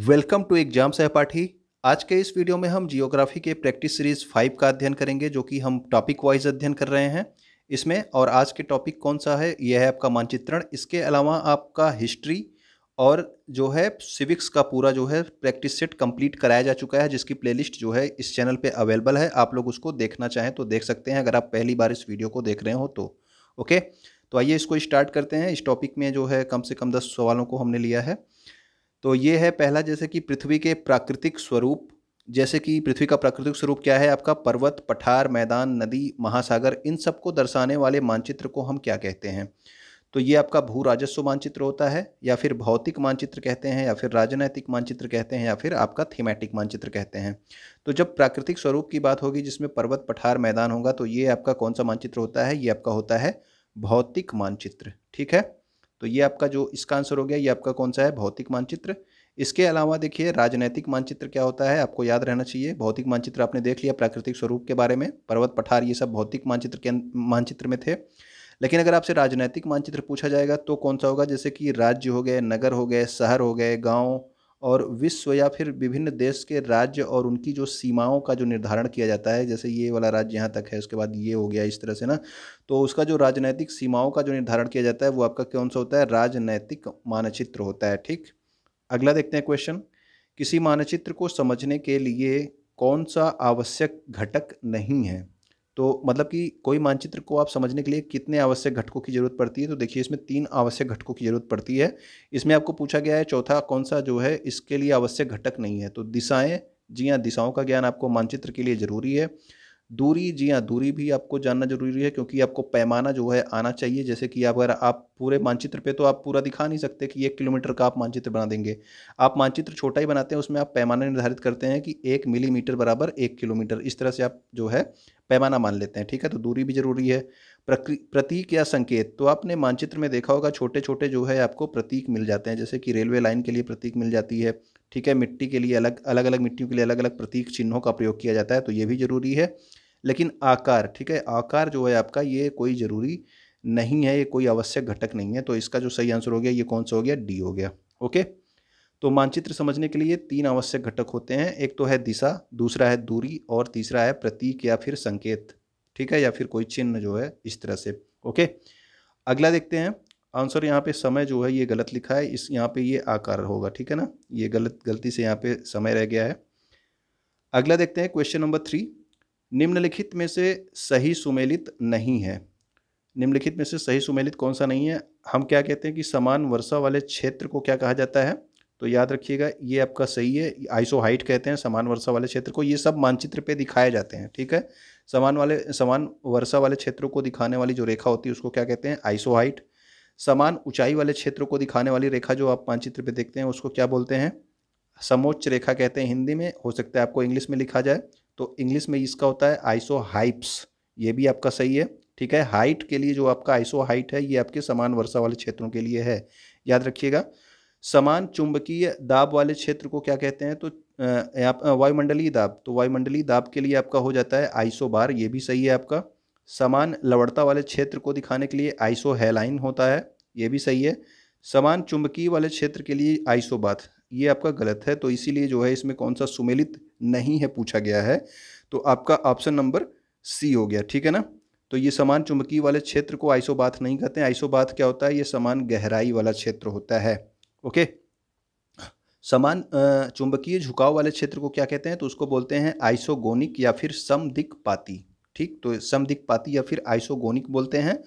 welcome to exam सहपाठी आज के इस वीडियो में हम जियोग्राफी के प्रैक्टिस सीरीज फाइव का अध्ययन करेंगे जो कि हम टॉपिक वाइज अध्ययन कर रहे हैं इसमें और आज के टॉपिक कौन सा है यह है आपका मानचित्रण इसके अलावा आपका हिस्ट्री और जो है सिविक्स का पूरा जो है प्रैक्टिस सेट कंप्लीट कराया जा चुका है जिसकी प्लेलिस्ट जो है इस चैनल पे अवेलेबल है आप लोग उसको देखना चाहें तो देख सकते हैं अगर आप पहली बार इस वीडियो को देख रहे हो तो ओके तो आइए इसको स्टार्ट करते हैं इस टॉपिक में जो है कम से कम दस सवालों को हमने लिया है तो ये है पहला जैसे कि पृथ्वी के प्राकृतिक स्वरूप जैसे कि पृथ्वी का प्राकृतिक स्वरूप क्या है आपका पर्वत पठार मैदान नदी महासागर इन सबको दर्शाने वाले मानचित्र को हम क्या कहते हैं तो ये आपका भू राजस्व मानचित्र होता है या फिर भौतिक मानचित्र कहते हैं या फिर राजनैतिक मानचित्र कहते हैं या फिर आपका थीमेटिक मानचित्र कहते हैं तो जब प्राकृतिक स्वरूप की बात होगी जिसमें पर्वत पठार मैदान होगा तो ये आपका कौन सा मानचित्र होता है ये आपका होता है भौतिक मानचित्र ठीक है तो ये आपका जो इसका आंसर हो गया ये आपका कौन सा है भौतिक मानचित्र इसके अलावा देखिए राजनैतिक मानचित्र क्या होता है आपको याद रहना चाहिए भौतिक मानचित्र आपने देख लिया प्राकृतिक स्वरूप के बारे में पर्वत पठार ये सब भौतिक मानचित्र के अं-, मानचित्र में थे लेकिन अगर आपसे राजनैतिक मानचित्र पूछा जाएगा तो कौन सा होगा जैसे कि राज्य हो गए नगर हो गए शहर हो गए गाँव और विश्व या फिर विभिन्न देश के राज्य और उनकी जो सीमाओं का जो निर्धारण किया जाता है जैसे ये वाला राज्य यहाँ तक है उसके बाद ये हो गया इस तरह से ना तो उसका जो राजनैतिक सीमाओं का जो निर्धारण किया जाता है वो आपका कौन सा होता है राजनैतिक मानचित्र होता है ठीक अगला देखते हैं क्वेश्चन किसी मानचित्र को समझने के लिए कौन सा आवश्यक घटक नहीं है तो मतलब कि कोई मानचित्र को आप समझने के लिए कितने आवश्यक घटकों की ज़रूरत पड़ती है तो देखिए इसमें तीन आवश्यक घटकों की ज़रूरत पड़ती है इसमें आपको पूछा गया है चौथा कौन सा जो है इसके लिए आवश्यक घटक नहीं है तो दिशाएँ जी हाँ दिशाओं का ज्ञान आपको मानचित्र के लिए ज़रूरी है दूरी जी हाँ दूरी भी आपको जानना जरूरी है क्योंकि आपको पैमाना जो है आना चाहिए जैसे कि अगर आप पूरे मानचित्र पे तो आप पूरा दिखा नहीं सकते कि एक किलोमीटर का आप मानचित्र बना देंगे आप मानचित्र छोटा ही बनाते हैं उसमें आप पैमाना निर्धारित करते हैं कि एक मिलीमीटर बराबर एक किलोमीटर इस तरह से आप जो है पैमाना मान लेते हैं ठीक है तो दूरी भी जरूरी है प्रतीक या संकेत तो आपने मानचित्र में देखा होगा छोटे छोटे जो है आपको प्रतीक मिल जाते हैं जैसे कि रेलवे लाइन के लिए प्रतीक मिल जाती है ठीक है मिट्टी के लिए अलग अलग अलग मिट्टियों के लिए अलग अलग प्रतीक चिन्हों का प्रयोग किया जाता है तो ये भी ज़रूरी है लेकिन आकार ठीक है आकार जो है आपका ये कोई ज़रूरी नहीं है ये कोई आवश्यक घटक नहीं है तो इसका जो सही आंसर हो गया ये कौन सा हो गया डी हो गया ओके तो मानचित्र समझने के लिए तीन आवश्यक घटक होते हैं एक तो है दिशा दूसरा है दूरी और तीसरा है प्रतीक या फिर संकेत ठीक है या फिर कोई चिन्ह जो है इस तरह से ओके अगला देखते हैं आंसर यहाँ पे समय जो है ये गलत लिखा है इस यहाँ पे ये आकार होगा ठीक है ना ये गलत गलती से यहाँ पे समय रह गया है अगला देखते हैं क्वेश्चन नंबर थ्री निम्नलिखित में से सही सुमेलित नहीं है निम्नलिखित में से सही सुमेलित कौन सा नहीं है हम क्या कहते हैं कि समान वर्षा वाले क्षेत्र को क्या कहा जाता है तो याद रखिएगा ये आपका सही है आइसो हाइट कहते हैं समान वर्षा वाले क्षेत्र को ये सब मानचित्र पे दिखाए जाते हैं ठीक है समान वाले समान वर्षा वाले क्षेत्रों को दिखाने वाली जो रेखा होती है उसको क्या कहते हैं आइसो हाइट समान ऊंचाई वाले क्षेत्र को दिखाने वाली रेखा जो आप मानचित्र पे देखते हैं उसको क्या बोलते हैं समोच्च रेखा कहते हैं हिंदी में हो सकता है आपको इंग्लिश में लिखा जाए तो इंग्लिश में इसका होता है आइसो हाइप्स ये भी आपका सही है ठीक है हाइट के लिए जो आपका आइसो हाइट है ये आपके समान वर्षा वाले क्षेत्रों के लिए है याद रखिएगा समान चुंबकीय दाब वाले क्षेत्र को क्या कहते हैं तो वायुमंडलीय दाब तो वायुमंडलीय दाब के लिए आपका हो जाता है आइसो बार ये भी सही है आपका समान लवड़ता वाले क्षेत्र को दिखाने के लिए आइसो हेलाइन होता है ये भी सही है समान चुंबकीय वाले क्षेत्र के लिए आइसोबाथ ये आपका गलत है तो इसीलिए जो है इसमें कौन सा सुमेलित नहीं है पूछा गया है तो आपका ऑप्शन नंबर सी हो गया ठीक है ना तो ये समान चुंबकीय वाले क्षेत्र को आइसोबाथ नहीं कहते हैं आइसोबाथ क्या होता है ये समान गहराई वाला क्षेत्र होता है ओके समान चुंबकीय झुकाव वाले क्षेत्र को क्या कहते हैं तो उसको बोलते हैं आइसोगोनिक या फिर पाती ठीक तो पाती या फिर आइसोगोनिक बोलते हैं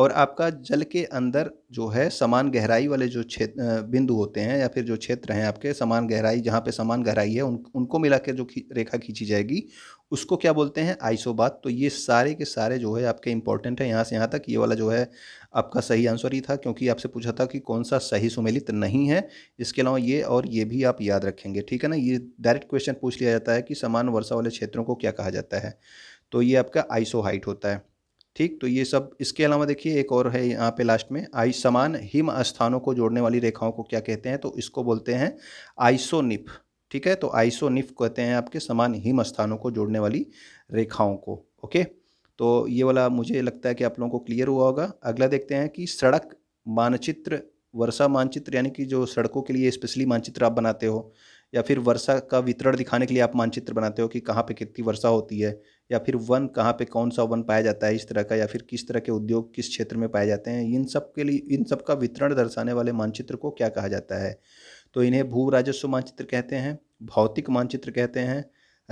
और आपका जल के अंदर जो है समान गहराई वाले जो क्षेत्र बिंदु होते हैं या फिर जो क्षेत्र हैं आपके समान गहराई जहाँ पे समान गहराई है उन उनको मिला के जो खी, रेखा खींची जाएगी उसको क्या बोलते हैं आइसोबात तो ये सारे के सारे जो है आपके इंपॉर्टेंट है यहाँ से यहाँ तक ये वाला जो है आपका सही आंसर ही था क्योंकि आपसे पूछा था कि कौन सा सही सुमेलित नहीं है इसके अलावा ये और ये भी आप याद रखेंगे ठीक है ना ये डायरेक्ट क्वेश्चन पूछ लिया जाता है कि समान वर्षा वाले क्षेत्रों को क्या कहा जाता है तो ये आपका आइसो हाइट होता है ठीक तो ये सब इसके अलावा देखिए एक और है यहाँ पे लास्ट में आई समान हिम स्थानों को जोड़ने वाली रेखाओं को क्या कहते हैं तो इसको बोलते हैं आइसोनिप ठीक है तो आइसोनिफ कहते हैं आपके समान हिम स्थानों को जोड़ने वाली रेखाओं को ओके तो ये वाला मुझे लगता है कि आप लोगों को क्लियर हुआ होगा अगला देखते हैं कि सड़क मानचित्र वर्षा मानचित्र यानी कि जो सड़कों के लिए स्पेशली मानचित्र आप बनाते हो या फिर वर्षा का वितरण दिखाने के लिए आप मानचित्र बनाते हो कि कहाँ पे कितनी वर्षा होती है या फिर वन कहाँ पे कौन सा वन पाया जाता है इस तरह का या फिर किस तरह के उद्योग किस क्षेत्र में पाए जाते हैं इन सब के लिए इन सब का वितरण दर्शाने वाले मानचित्र को क्या कहा जाता है तो इन्हें भू राजस्व मानचित्र कहते हैं भौतिक मानचित्र कहते हैं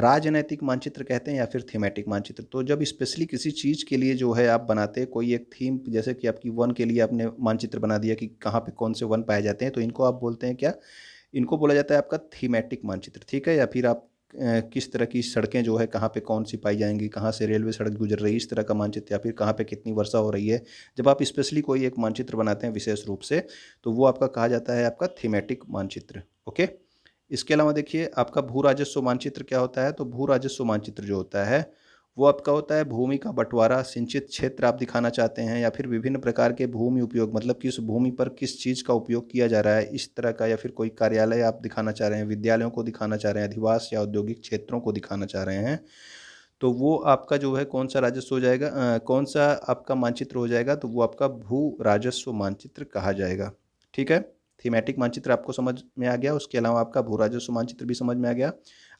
राजनैतिक मानचित्र कहते हैं या फिर थीमेटिक मानचित्र तो जब स्पेशली किसी चीज़ के लिए जो है आप बनाते कोई एक थीम जैसे कि आपकी वन के लिए आपने मानचित्र बना दिया कि कहाँ पे कौन से वन पाए जाते हैं तो इनको आप बोलते हैं क्या इनको बोला जाता है आपका थीमेटिक मानचित्र ठीक है या फिर आप किस तरह की सड़कें जो है कहाँ पे कौन सी पाई जाएंगी कहाँ से रेलवे सड़क गुजर रही है इस तरह का मानचित्र या फिर कहाँ पे कितनी वर्षा हो रही है जब आप स्पेशली कोई एक मानचित्र बनाते हैं विशेष रूप से तो वो आपका कहा जाता है आपका थीमेटिक मानचित्र ओके इसके अलावा देखिए आपका भू राजस्व मानचित्र क्या होता है तो भू राजस्व मानचित्र जो होता है वो आपका होता है भूमि का बंटवारा सिंचित क्षेत्र आप दिखाना चाहते हैं या फिर विभिन्न प्रकार के भूमि उपयोग मतलब कि उस भूमि पर किस चीज़ का उपयोग किया जा रहा है इस तरह का या फिर कोई कार्यालय आप दिखाना चाह रहे हैं विद्यालयों को दिखाना चाह रहे हैं अधिवास या औद्योगिक क्षेत्रों को दिखाना चाह रहे हैं तो वो आपका जो है कौन सा राजस्व हो जाएगा आ, कौन सा आपका मानचित्र हो जाएगा तो वो आपका भू राजस्व मानचित्र कहा जाएगा ठीक है थीमेटिक मानचित्र आपको समझ में आ गया उसके अलावा आपका भू राजस्व मानचित्र भी समझ में आ गया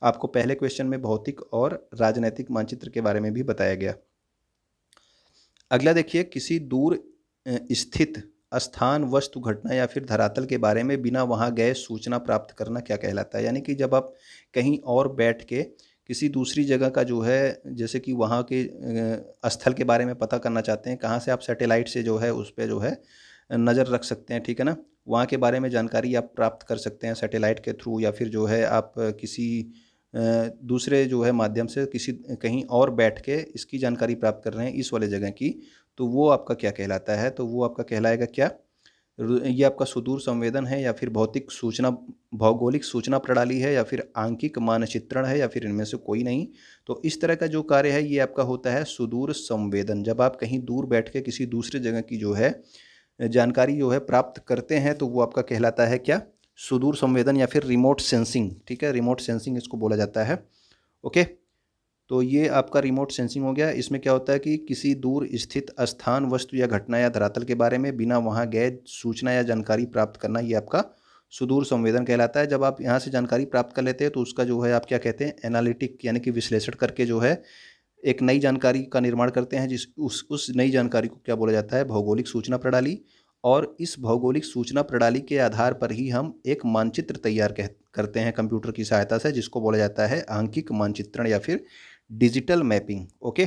आपको पहले क्वेश्चन में भौतिक और राजनैतिक मानचित्र के बारे में भी बताया गया अगला देखिए किसी दूर स्थित स्थान वस्तु घटना या फिर धरातल के बारे में बिना वहाँ गए सूचना प्राप्त करना क्या कहलाता है यानी कि जब आप कहीं और बैठ के किसी दूसरी जगह का जो है जैसे कि वहाँ के स्थल के बारे में पता करना चाहते हैं कहाँ से आप सैटेलाइट से जो है उस पर जो है नज़र रख सकते हैं ठीक है ना वहाँ के बारे में जानकारी आप प्राप्त कर सकते हैं सैटेलाइट के थ्रू या फिर जो है आप किसी दूसरे जो है माध्यम से किसी कहीं और बैठ के इसकी जानकारी प्राप्त कर रहे हैं इस वाले जगह की तो वो आपका क्या कहलाता है तो वो आपका कहलाएगा क्या ये आपका सुदूर संवेदन है या फिर भौतिक सूचना भौगोलिक सूचना प्रणाली है या फिर आंकिक मानचित्रण है या फिर इनमें से कोई नहीं तो इस तरह का जो कार्य है ये आपका होता है सुदूर संवेदन जब आप कहीं दूर बैठ के किसी दूसरे जगह की जो है जानकारी जो है प्राप्त करते हैं तो वो आपका कहलाता है क्या सुदूर संवेदन या फिर रिमोट सेंसिंग ठीक है रिमोट सेंसिंग इसको बोला जाता है ओके तो ये आपका रिमोट सेंसिंग हो गया इसमें क्या होता है कि किसी दूर स्थित स्थान वस्तु या घटना या धरातल के बारे में बिना वहाँ गए सूचना या जानकारी प्राप्त करना ये आपका सुदूर संवेदन कहलाता है जब आप यहाँ से जानकारी प्राप्त कर लेते हैं तो उसका जो है आप क्या कहते हैं एनालिटिक यानी कि विश्लेषण करके जो है एक नई जानकारी का निर्माण करते हैं जिस उस उस नई जानकारी को क्या बोला जाता है भौगोलिक सूचना प्रणाली और इस भौगोलिक सूचना प्रणाली के आधार पर ही हम एक मानचित्र तैयार करते हैं कंप्यूटर की सहायता से जिसको बोला जाता है आंकिक मानचित्रण या फिर डिजिटल मैपिंग ओके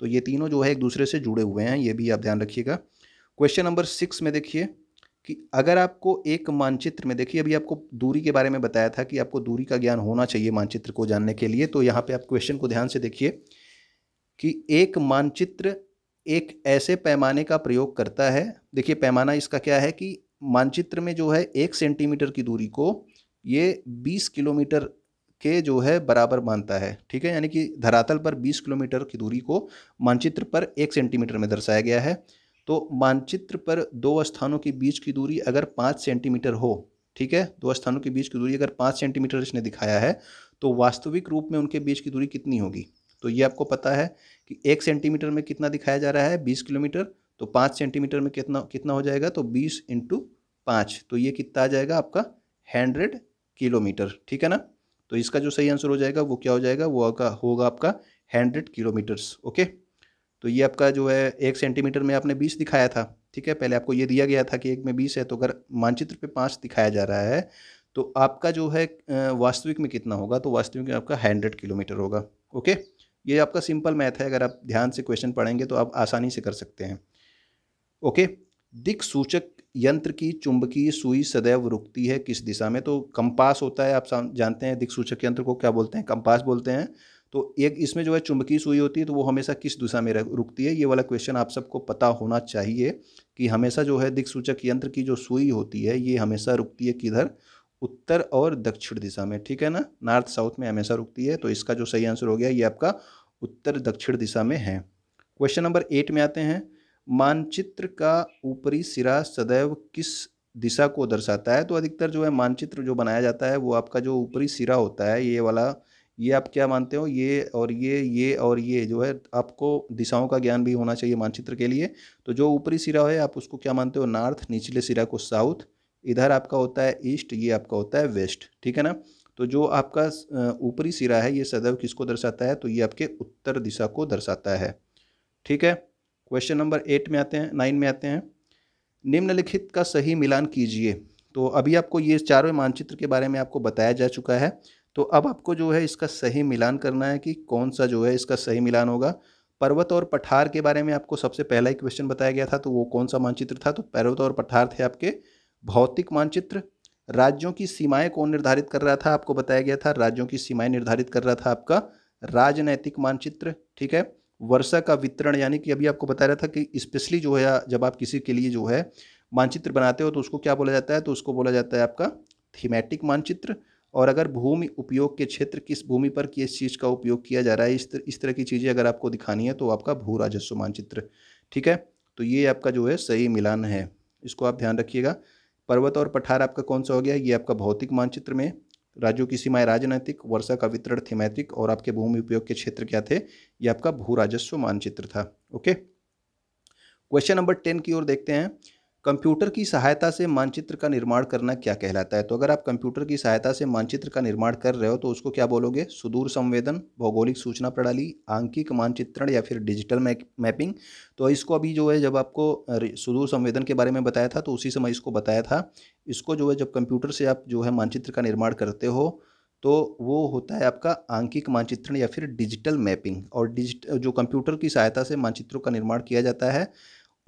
तो ये तीनों जो है एक दूसरे से जुड़े हुए हैं ये भी आप ध्यान रखिएगा क्वेश्चन नंबर सिक्स में देखिए कि अगर आपको एक मानचित्र में देखिए अभी आपको दूरी के बारे में बताया था कि आपको दूरी का ज्ञान होना चाहिए मानचित्र को जानने के लिए तो यहाँ पे आप क्वेश्चन को ध्यान से देखिए कि एक मानचित्र एक ऐसे पैमाने का प्रयोग करता है देखिए पैमाना इसका क्या है कि मानचित्र में जो है एक सेंटीमीटर की दूरी को ये बीस किलोमीटर के जो है बराबर मानता है ठीक है यानी कि धरातल पर बीस किलोमीटर की दूरी को मानचित्र पर एक सेंटीमीटर में दर्शाया गया है तो मानचित्र पर दो स्थानों के बीच की दूरी अगर पाँच सेंटीमीटर हो ठीक है दो स्थानों के बीच की दूरी अगर पाँच सेंटीमीटर इसने दिखाया है तो वास्तविक रूप में उनके बीच की दूरी कितनी होगी तो ये आपको पता है कि एक सेंटीमीटर में कितना दिखाया जा रहा है बीस किलोमीटर तो पाँच सेंटीमीटर में कितना कितना हो जाएगा तो बीस इंटू पाँच तो ये कितना आ जाएगा आपका हंड्रेड किलोमीटर ठीक है ना तो इसका जो सही आंसर हो जाएगा वो क्या हो जाएगा वो आपका होगा आपका हंड्रेड किलोमीटर्स ओके तो ये आपका जो है एक सेंटीमीटर में आपने बीस दिखाया था ठीक है पहले आपको ये दिया गया था कि एक में बीस है तो अगर मानचित्र पे पाँच दिखाया जा रहा है तो आपका जो है वास्तविक में कितना होगा तो वास्तविक में आपका हंड्रेड किलोमीटर होगा ओके ये आपका सिंपल मैथ है अगर आप ध्यान से क्वेश्चन पढ़ेंगे तो आप आसानी से कर सकते हैं ओके दिक सूचक यंत्र की चुंबकीय सुई सदैव रुकती है किस दिशा में तो कंपास होता है आप जानते हैं दिक सूचक यंत्र को क्या बोलते हैं कंपास बोलते हैं तो एक इसमें जो है चुंबकीय सुई होती है तो वो हमेशा किस दिशा में रुकती है ये वाला क्वेश्चन आप सबको पता होना चाहिए कि हमेशा जो है दिक्सूचक यंत्र की जो सुई होती है ये हमेशा रुकती है किधर उत्तर और दक्षिण दिशा में ठीक है ना नॉर्थ साउथ में हमेशा रुकती है तो इसका जो सही आंसर हो गया ये आपका उत्तर दक्षिण दिशा में है क्वेश्चन नंबर एट में आते हैं मानचित्र का ऊपरी सिरा सदैव किस दिशा को दर्शाता है तो अधिकतर जो है मानचित्र जो बनाया जाता है वो आपका जो ऊपरी सिरा होता है ये वाला ये आप क्या मानते हो ये और ये ये और ये जो है आपको दिशाओं का ज्ञान भी होना चाहिए मानचित्र के लिए तो जो ऊपरी सिरा है आप उसको क्या मानते हो नॉर्थ निचले सिरा को साउथ इधर आपका होता है ईस्ट ये आपका होता है वेस्ट ठीक है ना तो जो आपका ऊपरी सिरा है ये सदैव किसको दर्शाता है तो ये आपके उत्तर दिशा को दर्शाता है ठीक है क्वेश्चन नंबर एट में आते हैं नाइन में आते हैं निम्नलिखित का सही मिलान कीजिए तो अभी आपको ये चारों मानचित्र के बारे में आपको बताया जा चुका है तो अब आपको जो है इसका सही मिलान करना है कि कौन सा जो है इसका सही मिलान होगा पर्वत और पठार के बारे में आपको सबसे पहला ही क्वेश्चन बताया गया था तो वो कौन सा मानचित्र था तो पर्वत और पठार थे आपके भौतिक मानचित्र राज्यों की सीमाएं कौन निर्धारित कर रहा था आपको बताया गया था राज्यों की सीमाएं निर्धारित कर रहा था आपका राजनैतिक मानचित्र ठीक है वर्षा का वितरण यानी कि अभी आपको बता रहा था कि स्पेशली जो है जब आप किसी के लिए जो है मानचित्र बनाते हो तो उसको क्या बोला जाता है तो उसको बोला जाता है आपका थीमेटिक मानचित्र और अगर भूमि उपयोग के क्षेत्र किस भूमि पर किस चीज़ का उपयोग किया जा रहा है इस तर, इस तरह की चीज़ें अगर आपको दिखानी है तो आपका भू राजस्व मानचित्र ठीक है तो ये आपका जो है सही मिलान है इसको आप ध्यान रखिएगा पर्वत और पठार आपका कौन सा हो गया ये आपका भौतिक मानचित्र में राज्यों की सीमाएं राजनैतिक वर्षा का वितरण थीमैतिक और आपके भूमि उपयोग के क्षेत्र क्या थे ये आपका भू राजस्व मानचित्र था ओके क्वेश्चन नंबर टेन की ओर देखते हैं कंप्यूटर की सहायता से मानचित्र का निर्माण करना क्या कहलाता है तो अगर आप कंप्यूटर की सहायता से मानचित्र का निर्माण कर रहे हो तो उसको क्या बोलोगे सुदूर संवेदन भौगोलिक सूचना प्रणाली आंकिक मानचित्रण या फिर डिजिटल मैपिंग तो इसको अभी जो है जब आपको सुदूर संवेदन के बारे में बताया था तो उसी समय इसको बताया था इसको जो है जब कंप्यूटर से आप जो है मानचित्र का निर्माण करते हो तो वो होता है आपका आंकिक मानचित्रण या फिर डिजिटल मैपिंग और डिजिट जो कंप्यूटर की सहायता से मानचित्रों का निर्माण किया जाता है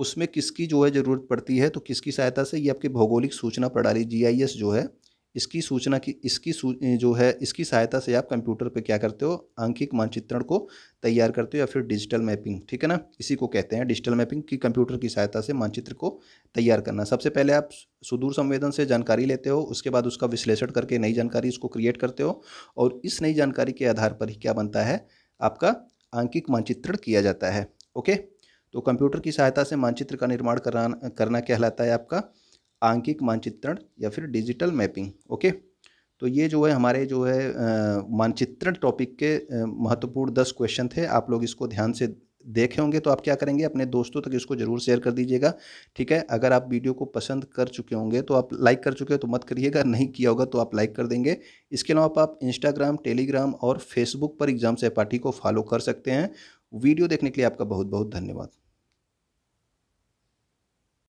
उसमें किसकी जो है ज़रूरत पड़ती है तो किसकी सहायता से ये आपकी भौगोलिक सूचना प्रणाली जी जो है इसकी सूचना की इसकी सू, जो है इसकी सहायता से आप कंप्यूटर पे क्या करते हो आंकिक मानचित्रण को तैयार करते हो या फिर डिजिटल मैपिंग ठीक है ना इसी को कहते हैं डिजिटल मैपिंग की कंप्यूटर की सहायता से मानचित्र को तैयार करना सबसे पहले आप सुदूर संवेदन से जानकारी लेते हो उसके बाद उसका विश्लेषण करके नई जानकारी उसको क्रिएट करते हो और इस नई जानकारी के आधार पर ही क्या बनता है आपका आंकिक मानचित्रण किया जाता है ओके तो कंप्यूटर की सहायता से मानचित्र का निर्माण कराना करना कहलाता है आपका आंकिक मानचित्रण या फिर डिजिटल मैपिंग ओके तो ये जो है हमारे जो है मानचित्रण टॉपिक के महत्वपूर्ण दस क्वेश्चन थे आप लोग इसको ध्यान से देखे होंगे तो आप क्या करेंगे अपने दोस्तों तक इसको जरूर शेयर कर दीजिएगा ठीक है अगर आप वीडियो को पसंद कर चुके होंगे तो आप लाइक कर चुके हो तो मत करिएगा नहीं किया होगा तो आप लाइक कर देंगे इसके अलावा आप इंस्टाग्राम टेलीग्राम और फेसबुक पर एग्जाम सहपाठी को फॉलो कर सकते हैं वीडियो देखने के लिए आपका बहुत बहुत धन्यवाद